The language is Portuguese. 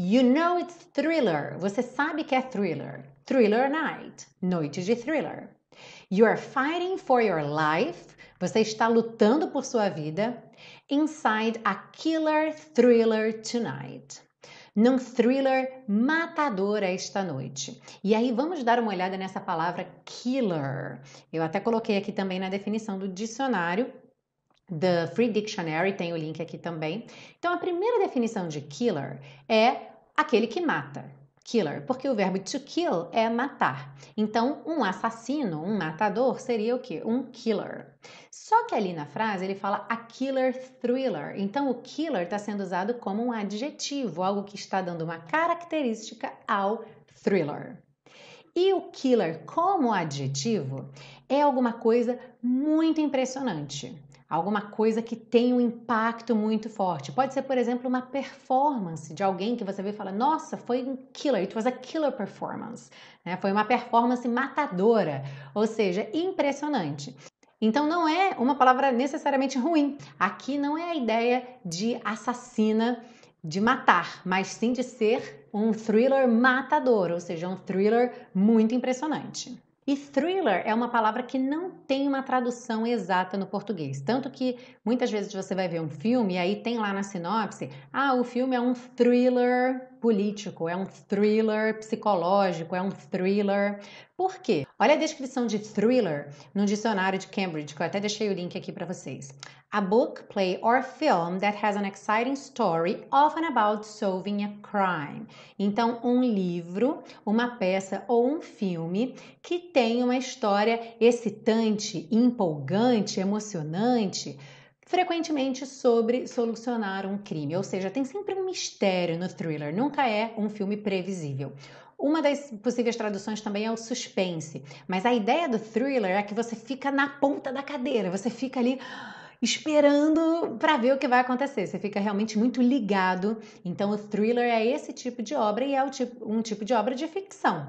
You know it's thriller. Você sabe que é thriller. Thriller night. Noite de thriller. You are fighting for your life. Você está lutando por sua vida. Inside a killer thriller tonight num thriller matador é esta noite. E aí vamos dar uma olhada nessa palavra killer. Eu até coloquei aqui também na definição do dicionário The Free Dictionary, tem o link aqui também. Então, a primeira definição de killer é aquele que mata. Killer, porque o verbo to kill é matar. Então, um assassino, um matador, seria o que? Um killer. Só que ali na frase ele fala a killer thriller. Então, o killer está sendo usado como um adjetivo, algo que está dando uma característica ao thriller. E o killer como adjetivo é alguma coisa muito impressionante alguma coisa que tem um impacto muito forte. Pode ser, por exemplo, uma performance de alguém que você vê e fala: Nossa, foi um killer, it was a killer performance. Né? Foi uma performance matadora, ou seja, impressionante. Então não é uma palavra necessariamente ruim. Aqui não é a ideia de assassina, de matar, mas sim de ser um thriller matador, ou seja, um thriller muito impressionante. E thriller é uma palavra que não tem uma tradução exata no português. Tanto que muitas vezes você vai ver um filme e aí tem lá na sinopse: ah, o filme é um thriller político, é um thriller psicológico, é um thriller. Por quê? Olha a descrição de thriller no dicionário de Cambridge, que eu até deixei o link aqui para vocês. A book, play or film that has an exciting story, often about solving a crime. Então, um livro, uma peça ou um filme que tem uma história excitante, empolgante, emocionante frequentemente sobre solucionar um crime, ou seja, tem sempre um mistério no thriller, nunca é um filme previsível. Uma das possíveis traduções também é o suspense, mas a ideia do thriller é que você fica na ponta da cadeira, você fica ali esperando para ver o que vai acontecer. Você fica realmente muito ligado. Então, o thriller é esse tipo de obra e é tipo, um tipo de obra de ficção.